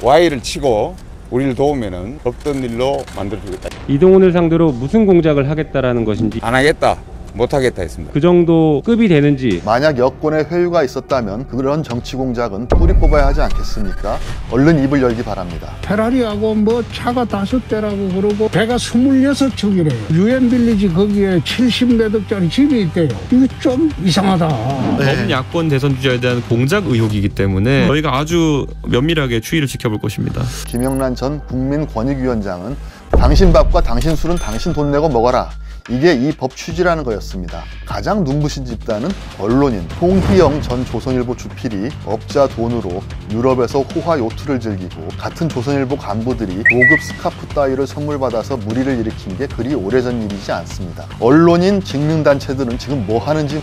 Y를 치고 우리를 도우면은 없던 일로 만들어주겠다. 이동훈을 상대로 무슨 공작을 하겠다라는 것인지 안 하겠다. 못하겠다 했습니다. 그 정도 급이 되는지 만약 여권의 회유가 있었다면 그런 정치 공작은 뿌리 뽑아야 하지 않겠습니까? 얼른 입을 열기 바랍니다. 페라리하고 뭐 차가 다섯 대라고 그러고 배가 스물여섯 척이래요. 유엔 빌리지 거기에 칠십 대 억짜리 집이 있대요. 이거 좀 이상하다. 네. 야권 대선 주자에 대한 공작 의혹이기 때문에 네. 저희가 아주 면밀하게 추이를 지켜볼 것입니다. 김영란 전 국민권익위원장은 당신 밥과 당신 술은 당신 돈 내고 먹어라. 이게 이 법 취지라는 거였습니다. 가장 눈부신 집단은 언론인 홍희영 전 조선일보 주필이 업자 돈으로 유럽에서 호화 요트를 즐기고 같은 조선일보 간부들이 고급 스카프 따위를 선물 받아서 무리를 일으킨 게 그리 오래전 일이지 않습니다. 언론인 직능단체들은 지금 뭐 하는지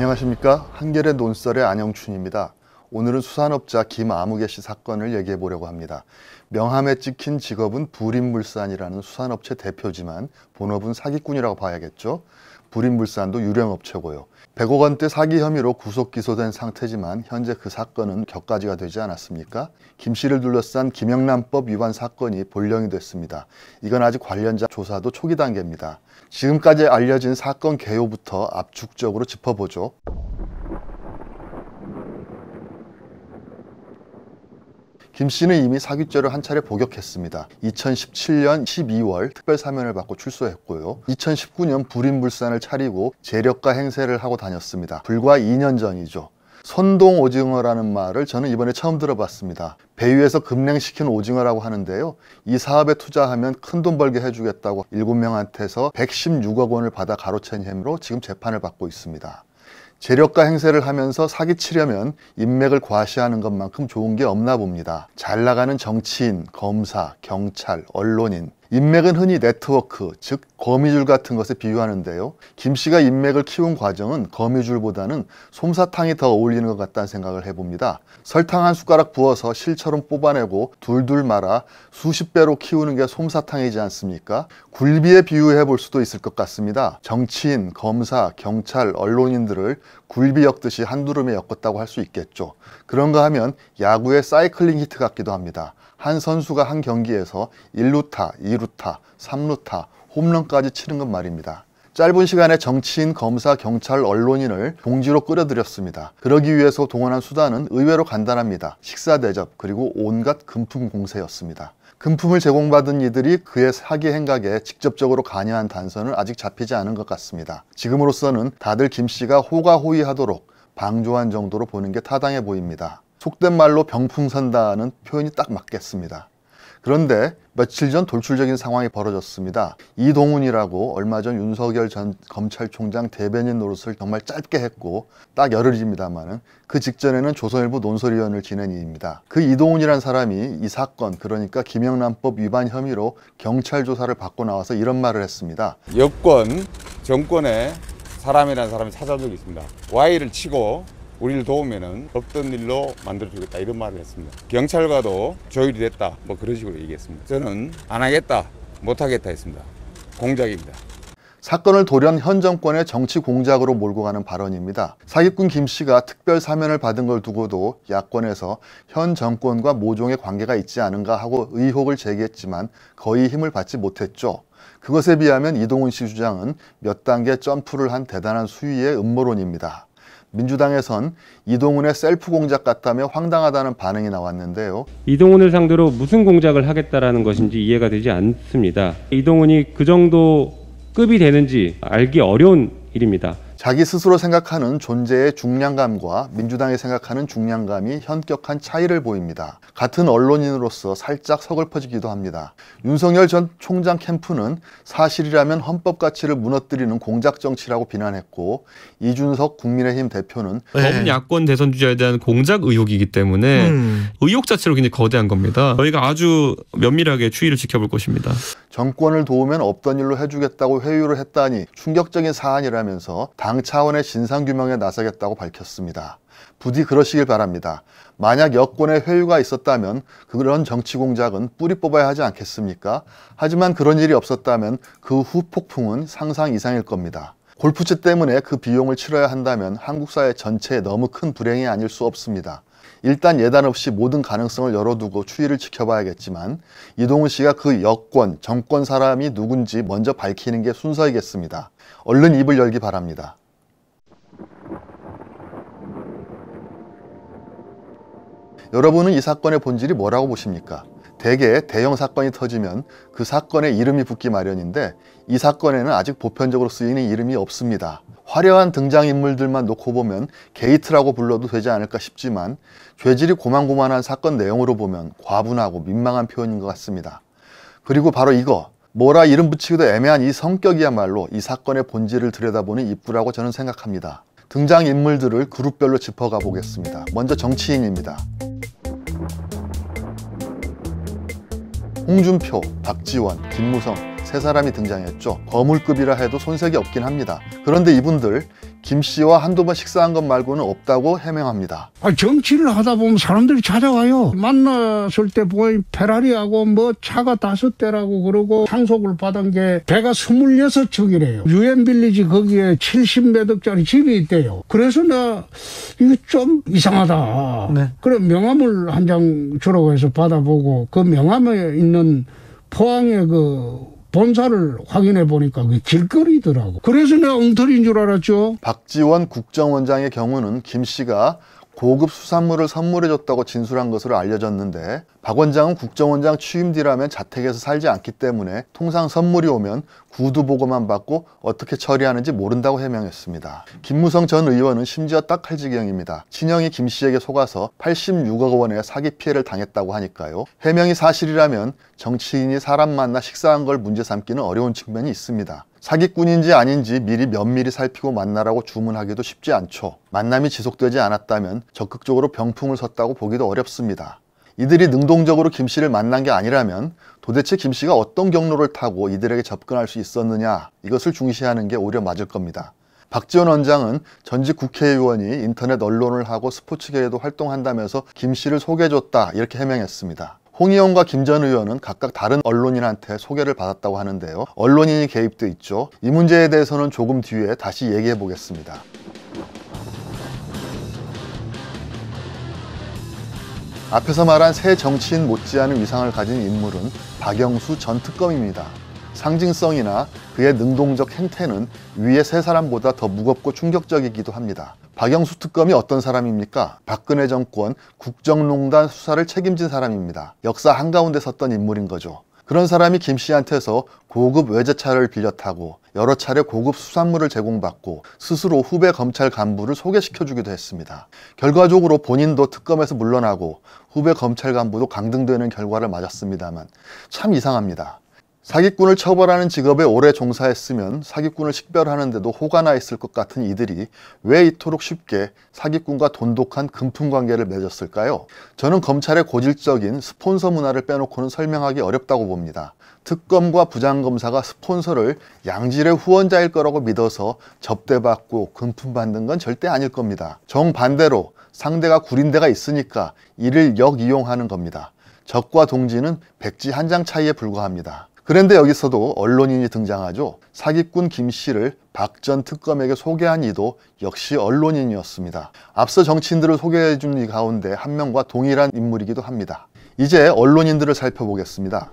안녕하십니까 한겨레 논설의 안영춘입니다. 오늘은 수산업자 김아무개 씨 사건을 얘기해 보려고 합니다. 명함에 찍힌 직업은 불임물산이라는 수산업체 대표지만 본업은 사기꾼이라고 봐야겠죠. 불임물산도 유령업체고요. 100억 원대 사기 혐의로 구속 기소된 상태지만 현재 그 사건은 격가지가 되지 않았습니까? 김 씨를 둘러싼 김영란법 위반 사건이 본령이 됐습니다. 이건 아직 관련자 조사도 초기 단계입니다. 지금까지 알려진 사건 개요부터 압축적으로 짚어보죠. 김 씨는 이미 사기죄를 한 차례 복역했습니다. 2017년 12월 특별 사면을 받고 출소했고요. 2019년 불임불산을 차리고 재력가 행세를 하고 다녔습니다. 불과 2년 전이죠. 선동 오징어라는 말을 저는 이번에 처음 들어봤습니다. 배 위에서 급냉시킨 오징어라고 하는데요. 이 사업에 투자하면 큰 돈 벌게 해주겠다고 7명한테서 116억 원을 받아 가로챈 혐의로 지금 재판을 받고 있습니다. 재력과 행세를 하면서 사기치려면 인맥을 과시하는 것만큼 좋은 게 없나 봅니다. 잘 나가는 정치인, 검사, 경찰, 언론인 인맥은 흔히 네트워크, 즉 거미줄 같은 것에 비유하는데요. 김 씨가 인맥을 키운 과정은 거미줄보다는 솜사탕이 더 어울리는 것 같다는 생각을 해봅니다. 설탕 한 숟가락 부어서 실처럼 뽑아내고 둘둘 말아 수십 배로 키우는 게 솜사탕이지 않습니까? 굴비에 비유해 볼 수도 있을 것 같습니다. 정치인, 검사, 경찰, 언론인들을 굴비 엮듯이 한두름에 엮었다고 할 수 있겠죠. 그런가 하면 야구의 사이클링 히트 같기도 합니다. 한 선수가 한 경기에서 1루타, 2루타, 3루타, 홈런까지 치는 것 말입니다. 짧은 시간에 정치인, 검사, 경찰, 언론인을 동지로 끌어들였습니다. 그러기 위해서 동원한 수단은 의외로 간단합니다. 식사 대접, 그리고 온갖 금품 공세였습니다. 금품을 제공받은 이들이 그의 사기 행각에 직접적으로 관여한 단서는 아직 잡히지 않은 것 같습니다. 지금으로서는 다들 김 씨가 호가호위하도록 방조한 정도로 보는 게 타당해 보입니다. 속된 말로 병풍선다는 표현이 딱 맞겠습니다. 그런데 며칠 전 돌출적인 상황이 벌어졌습니다. 이동훈이라고 얼마 전 윤석열 전 검찰총장 대변인 노릇을 정말 짧게 했고 딱 열흘입니다만은 그 직전에는 조선일보 논설위원을 지낸 이입니다. 그 이동훈이란 사람이 이 사건 그러니까 김영란법 위반 혐의로 경찰 조사를 받고 나와서 이런 말을 했습니다. 여권 정권에 사람이라는 사람이 찾아온 적이 있습니다. Y를 치고 우리를 도우면은 없던 일로 만들어주겠다 이런 말을 했습니다. 경찰과도 조율이 됐다 뭐 그런 식으로 얘기했습니다. 저는 안 하겠다 못하겠다 했습니다. 공작입니다. 사건을 돌연 현 정권의 정치 공작으로 몰고 가는 발언입니다. 사기꾼 김 씨가 특별 사면을 받은 걸 두고도 야권에서 현 정권과 모종의 관계가 있지 않은가 하고 의혹을 제기했지만 거의 힘을 받지 못했죠. 그것에 비하면 이동훈 씨 주장은 몇 단계 점프를 한 대단한 수위의 음모론입니다. 민주당에선 이동훈의 셀프 공작 같다며 황당하다는 반응이 나왔는데요. 이동훈을 상대로 무슨 공작을 하겠다라는 것인지 이해가 되지 않습니다. 이동훈이 그 정도 급이 되는지 알기 어려운 일입니다. 자기 스스로 생각하는 존재의 중량감과 민주당이 생각하는 중량감이 현격한 차이를 보입니다. 같은 언론인으로서 살짝 서글퍼지기도 합니다. 윤석열 전 총장 캠프는 사실이라면 헌법 가치를 무너뜨리는 공작 정치라고 비난했고 이준석 국민의힘 대표는 법 네. 야권 대선 주자에 대한 공작 의혹이기 때문에 음. 의혹 자체로 굉장히 거대한 겁니다. 저희가 아주 면밀하게 추이를 지켜볼 것입니다. 정권을 도우면 없던 일로 해주겠다고 회유를 했다니 충격적인 사안이라면서 당 차원의 진상규명에 나서겠다고 밝혔습니다. 부디 그러시길 바랍니다. 만약 여권의 회유가 있었다면 그런 정치 공작은 뿌리 뽑아야 하지 않겠습니까? 하지만 그런 일이 없었다면 그 후 폭풍은 상상 이상일 겁니다. 골프채 때문에 그 비용을 치러야 한다면 한국 사회 전체에 너무 큰 불행이 아닐 수 없습니다. 일단 예단 없이 모든 가능성을 열어두고 추이를 지켜봐야겠지만 이동훈 씨가 그 여권, 정권 사람이 누군지 먼저 밝히는 게 순서이겠습니다. 얼른 입을 열기 바랍니다. 여러분은 이 사건의 본질이 뭐라고 보십니까? 대개 대형 사건이 터지면 그 사건의 이름이 붙기 마련인데 이 사건에는 아직 보편적으로 쓰이는 이름이 없습니다. 화려한 등장인물들만 놓고 보면 게이트라고 불러도 되지 않을까 싶지만 죄질이 고만고만한 사건 내용으로 보면 과분하고 민망한 표현인 것 같습니다. 그리고 바로 이거 뭐라 이름 붙이기도 애매한 이 성격이야말로 이 사건의 본질을 들여다보는 입구라고 저는 생각합니다. 등장인물들을 그룹별로 짚어가 보겠습니다. 먼저 정치인입니다. 홍준표, 박지원, 김무성 세 사람이 등장했죠. 거물급이라 해도 손색이 없긴 합니다. 그런데 이분들 김 씨와 한두 번 식사한 것 말고는 없다고 해명합니다. 아, 정치를 하다 보면 사람들이 찾아와요. 만났을 때 보니 뭐 페라리하고 뭐 차가 다섯 대라고 그러고 상속을 받은 게 배가 스물여섯 척이래요. 유엔 빌리지 거기에 칠십 몇 억짜리 집이 있대요. 그래서 나 이거 좀 이상하다. 네. 그럼 명함을 한 장 주라고 해서 받아보고 그 명함에 있는 포항의 그 본사를 확인해 보니까 그게 길거리더라고. 그래서 내가 엉터리인 줄 알았죠. 박지원 국정원장의 경우는 김 씨가 고급 수산물을 선물해줬다고 진술한 것으로 알려졌는데 박 원장은 국정원장 취임 뒤라면 자택에서 살지 않기 때문에 통상 선물이 오면 구두 보고만 받고 어떻게 처리하는지 모른다고 해명했습니다. 김무성 전 의원은 심지어 딱 할 지경입니다. 친형이 김 씨에게 속아서 86억 원의 사기 피해를 당했다고 하니까요. 해명이 사실이라면 정치인이 사람 만나 식사한 걸 문제 삼기는 어려운 측면이 있습니다. 사기꾼인지 아닌지 미리 면밀히 살피고 만나라고 주문하기도 쉽지 않죠. 만남이 지속되지 않았다면 적극적으로 병풍을 섰다고 보기도 어렵습니다. 이들이 능동적으로 김 씨를 만난 게 아니라면 도대체 김 씨가 어떤 경로를 타고 이들에게 접근할 수 있었느냐 이것을 중시하는 게 오히려 맞을 겁니다. 박지원 원장은 전직 국회의원이 인터넷 언론을 하고 스포츠계에도 활동한다면서 김 씨를 소개해줬다 이렇게 해명했습니다. 홍의원과 김 전 의원은 각각 다른 언론인한테 소개를 받았다고 하는데요. 언론인이 개입돼 있죠. 이 문제에 대해서는 조금 뒤에 다시 얘기해 보겠습니다. 앞에서 말한 새 정치인 못지않은 위상을 가진 인물은 박영수 전 특검입니다. 상징성이나 그의 능동적 행태는 위의 세 사람보다 더 무겁고 충격적이기도 합니다. 박영수 특검이 어떤 사람입니까? 박근혜 정권 국정농단 수사를 책임진 사람입니다. 역사 한가운데 섰던 인물인 거죠. 그런 사람이 김 씨한테서 고급 외제차를 빌려 타고 여러 차례 고급 수산물을 제공받고 스스로 후배 검찰 간부를 소개시켜주기도 했습니다. 결과적으로 본인도 특검에서 물러나고 후배 검찰 간부도 강등되는 결과를 맞았습니다만 참 이상합니다. 사기꾼을 처벌하는 직업에 오래 종사했으면 사기꾼을 식별하는데도 호가 나 있을 것 같은 이들이 왜 이토록 쉽게 사기꾼과 돈독한 금품 관계를 맺었을까요? 저는 검찰의 고질적인 스폰서 문화를 빼놓고는 설명하기 어렵다고 봅니다. 특검과 부장검사가 스폰서를 양질의 후원자일 거라고 믿어서 접대받고 금품받는 건 절대 아닐 겁니다. 정반대로 상대가 구린데가 있으니까 이를 역이용하는 겁니다. 적과 동지는 백지 한 장 차이에 불과합니다. 그런데 여기서도 언론인이 등장하죠. 사기꾼 김 씨를 박 전 특검에게 소개한 이도 역시 언론인이었습니다. 앞서 정치인들을 소개해 준 이 가운데 한 명과 동일한 인물이기도 합니다. 이제 언론인들을 살펴보겠습니다.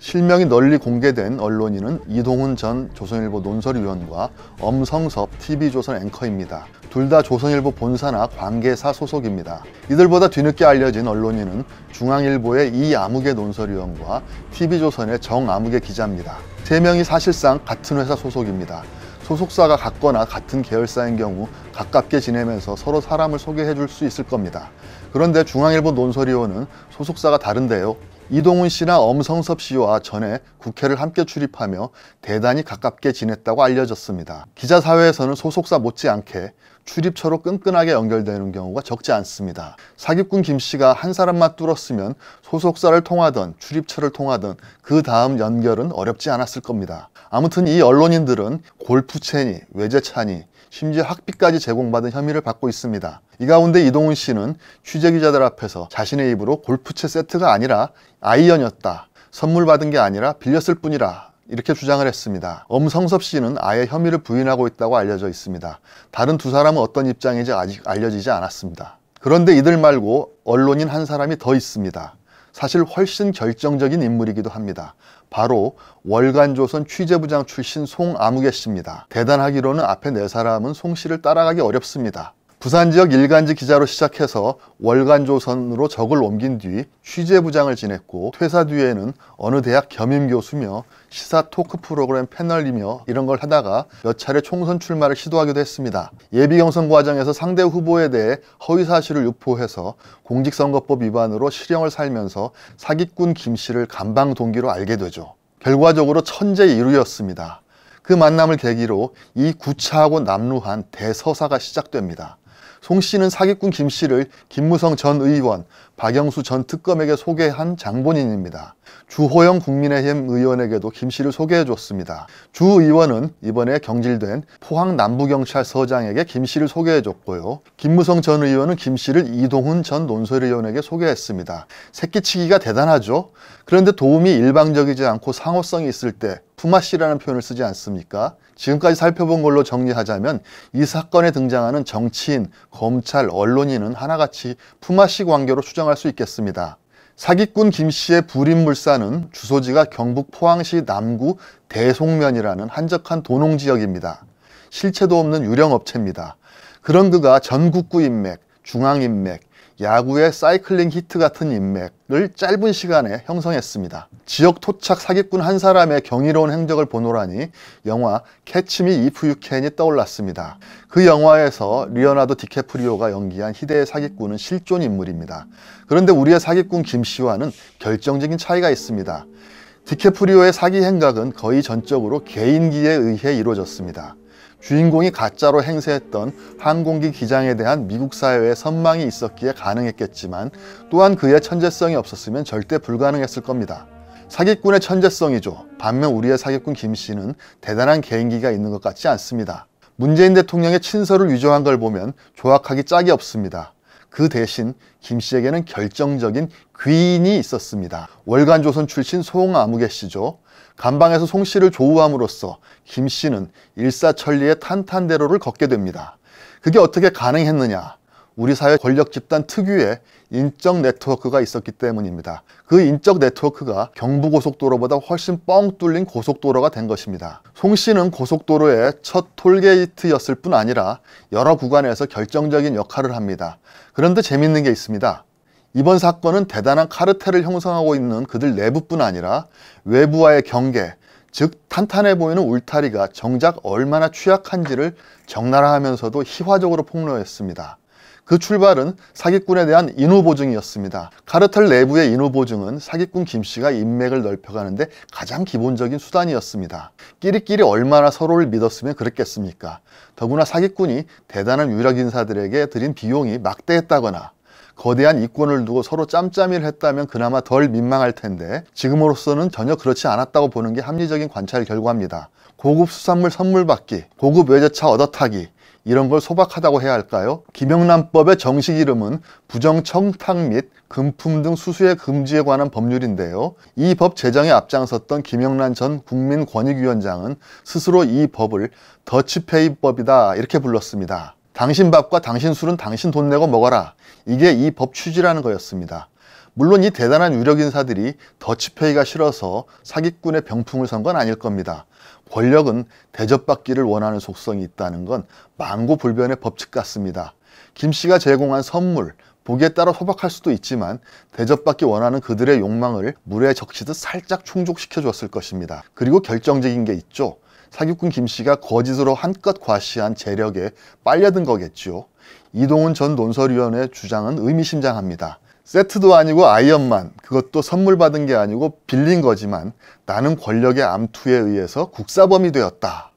실명이 널리 공개된 언론인은 이동훈 전 조선일보 논설위원과 엄성섭 TV조선 앵커입니다. 둘 다 조선일보 본사나 관계사 소속입니다. 이들보다 뒤늦게 알려진 언론인은 중앙일보의 이암흑의 논설위원과 TV조선의 정암흑의 기자입니다. 세 명이 사실상 같은 회사 소속입니다. 소속사가 같거나 같은 계열사인 경우 가깝게 지내면서 서로 사람을 소개해 줄 수 있을 겁니다. 그런데 중앙일보 논설위원은 소속사가 다른데요. 이동훈 씨나 엄성섭 씨와 전에 국회를 함께 출입하며 대단히 가깝게 지냈다고 알려졌습니다. 기자사회에서는 소속사 못지않게 출입처로 끈끈하게 연결되는 경우가 적지 않습니다. 사기꾼 김 씨가 한 사람만 뚫었으면 소속사를 통하던 출입처를 통하던 그 다음 연결은 어렵지 않았을 겁니다. 아무튼 이 언론인들은 골프채니 외제차니 심지어 학비까지 제공받은 혐의를 받고 있습니다. 이 가운데 이동훈 씨는 취재기자들 앞에서 자신의 입으로 골프채 세트가 아니라 아이언이었다. 선물 받은 게 아니라 빌렸을 뿐이라 이렇게 주장을 했습니다. 엄성섭 씨는 아예 혐의를 부인하고 있다고 알려져 있습니다. 다른 두 사람은 어떤 입장인지 아직 알려지지 않았습니다. 그런데 이들 말고 언론인 한 사람이 더 있습니다. 사실 훨씬 결정적인 인물이기도 합니다. 바로 월간조선 취재부장 출신 송아무개 씨입니다. 대단하기로는 앞에 네 사람은 송 씨를 따라가기 어렵습니다. 부산 지역 일간지 기자로 시작해서 월간조선으로 적을 옮긴 뒤 취재부장을 지냈고 퇴사 뒤에는 어느 대학 겸임교수며 시사 토크 프로그램 패널이며 이런 걸 하다가 몇 차례 총선 출마를 시도하기도 했습니다. 예비경선 과정에서 상대 후보에 대해 허위사실을 유포해서 공직선거법 위반으로 실형을 살면서 사기꾼 김 씨를 감방 동기로 알게 되죠. 결과적으로 천재 이루였습니다. 그 만남을 계기로 이 구차하고 남루한 대서사가 시작됩니다. 송 씨는 사기꾼 김 씨를 김무성 전 의원, 박영수 전 특검에게 소개한 장본인입니다. 주호영 국민의힘 의원에게도 김 씨를 소개해 줬습니다. 주 의원은 이번에 경질된 포항 남부경찰서장에게 김 씨를 소개해 줬고요. 김무성 전 의원은 김 씨를 이동훈 전 논설위원에게 소개했습니다. 새끼치기가 대단하죠? 그런데 도움이 일방적이지 않고 상호성이 있을 때 품앗이라는 표현을 쓰지 않습니까? 지금까지 살펴본 걸로 정리하자면 이 사건에 등장하는 정치인, 검찰, 언론인은 하나같이 품앗이 관계로 추정할 수 있겠습니다. 사기꾼 김 씨의 불임물산은 주소지가 경북 포항시 남구 대송면이라는 한적한 도농 지역입니다. 실체도 없는 유령 업체입니다. 그런 그가 전국구 인맥, 중앙 인맥, 야구의 사이클링 히트 같은 인맥을 짧은 시간에 형성했습니다. 지역 토착 사기꾼 한 사람의 경이로운 행적을 보노라니 영화 캐치미 이프 유캔이 떠올랐습니다. 그 영화에서 리어나도 디케프리오가 연기한 희대의 사기꾼은 실존 인물입니다. 그런데 우리의 사기꾼 김 씨와는 결정적인 차이가 있습니다. 디케프리오의 사기 행각은 거의 전적으로 개인기에 의해 이루어졌습니다. 주인공이 가짜로 행세했던 항공기 기장에 대한 미국 사회의 선망이 있었기에 가능했겠지만 또한 그의 천재성이 없었으면 절대 불가능했을 겁니다. 사기꾼의 천재성이죠. 반면 우리의 사기꾼 김 씨는 대단한 개인기가 있는 것 같지 않습니다. 문재인 대통령의 친서를 위조한 걸 보면 조악하기 짝이 없습니다. 그 대신 김 씨에게는 결정적인 귀인이 있었습니다. 월간조선 출신 송아무개 씨죠. 간방에서 송 씨를 조우함으로써 김 씨는 일사천리의 탄탄대로를 걷게 됩니다. 그게 어떻게 가능했느냐? 우리 사회 권력 집단 특유의 인적 네트워크가 있었기 때문입니다. 그 인적 네트워크가 경부고속도로보다 훨씬 뻥 뚫린 고속도로가 된 것입니다. 송 씨는 고속도로의 첫 톨게이트였을 뿐 아니라 여러 구간에서 결정적인 역할을 합니다. 그런데 재밌는 게 있습니다. 이번 사건은 대단한 카르텔을 형성하고 있는 그들 내부뿐 아니라 외부와의 경계, 즉 탄탄해 보이는 울타리가 정작 얼마나 취약한지를 적나라하면서도 희화적으로 폭로했습니다. 그 출발은 사기꾼에 대한 인후보증이었습니다 카르텔 내부의 인후보증은 사기꾼 김씨가 인맥을 넓혀가는데 가장 기본적인 수단이었습니다. 끼리끼리 얼마나 서로를 믿었으면 그랬겠습니까? 더구나 사기꾼이 대단한 유력 인사들에게 드린 비용이 막대했다거나 거대한 이권을 두고 서로 짬짬이를 했다면 그나마 덜 민망할 텐데 지금으로서는 전혀 그렇지 않았다고 보는 게 합리적인 관찰 결과입니다. 고급 수산물 선물 받기, 고급 외제차 얻어타기, 이런 걸 소박하다고 해야 할까요? 김영란법의 정식 이름은 부정청탁 및 금품 등 수수의 금지에 관한 법률인데요. 이 법 제정에 앞장섰던 김영란 전 국민권익위원장은 스스로 이 법을 더치페이법이다 이렇게 불렀습니다. 당신 밥과 당신 술은 당신 돈 내고 먹어라. 이게 이 법 취지라는 거였습니다. 물론 이 대단한 유력 인사들이 더치페이가 싫어서 사기꾼의 병풍을 선 건 아닐 겁니다. 권력은 대접받기를 원하는 속성이 있다는 건 만고불변의 법칙 같습니다. 김 씨가 제공한 선물, 보기에 따라 소박할 수도 있지만 대접받기 원하는 그들의 욕망을 물에 적시듯 살짝 충족시켜 줬을 것입니다. 그리고 결정적인 게 있죠. 사기꾼 김 씨가 거짓으로 한껏 과시한 재력에 빨려든 거겠죠 이동훈 전논설위원회 주장은 의미심장합니다. 세트도 아니고 아이언만 그것도 선물 받은 게 아니고 빌린 거지만 나는 권력의 암투에 의해서 국사범이 되었다.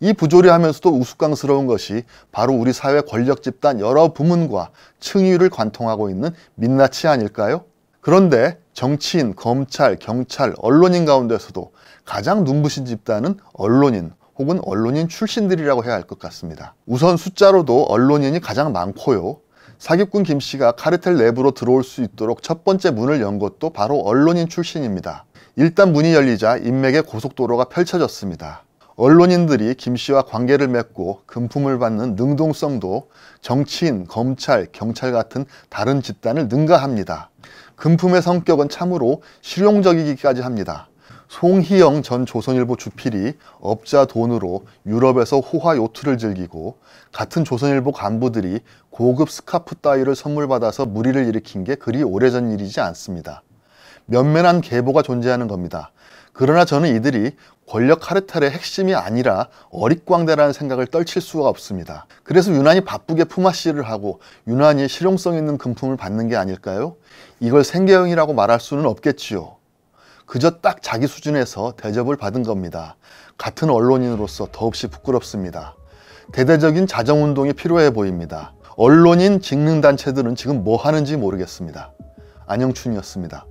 이 부조리하면서도 우스꽝스러운 것이 바로 우리 사회 권력 집단 여러 부문과 층위를 관통하고 있는 민낯이 아닐까요? 그런데 정치인, 검찰, 경찰, 언론인 가운데서도 가장 눈부신 집단은 언론인 혹은 언론인 출신들이라고 해야 할 것 같습니다. 우선 숫자로도 언론인이 가장 많고요. 사기꾼 김 씨가 카르텔 내부로 들어올 수 있도록 첫 번째 문을 연 것도 바로 언론인 출신입니다. 일단 문이 열리자 인맥의 고속도로가 펼쳐졌습니다. 언론인들이 김 씨와 관계를 맺고 금품을 받는 능동성도 정치인, 검찰, 경찰 같은 다른 집단을 능가합니다. 금품의 성격은 참으로 실용적이기까지 합니다. 송희영 전 조선일보 주필이 업자 돈으로 유럽에서 호화 요트를 즐기고 같은 조선일보 간부들이 고급 스카프 따위를 선물받아서 무리를 일으킨 게 그리 오래전 일이지 않습니다. 면면한 계보가 존재하는 겁니다. 그러나 저는 이들이 권력 카르텔의 핵심이 아니라 어릿광대라는 생각을 떨칠 수가 없습니다. 그래서 유난히 바쁘게 품앗이를 하고 유난히 실용성 있는 금품을 받는 게 아닐까요? 이걸 생계형이라고 말할 수는 없겠지요. 그저 딱 자기 수준에서 대접을 받은 겁니다. 같은 언론인으로서 더없이 부끄럽습니다. 대대적인 자정운동이 필요해 보입니다. 언론인 직능단체들은 지금 뭐 하는지 모르겠습니다. 안영춘이었습니다.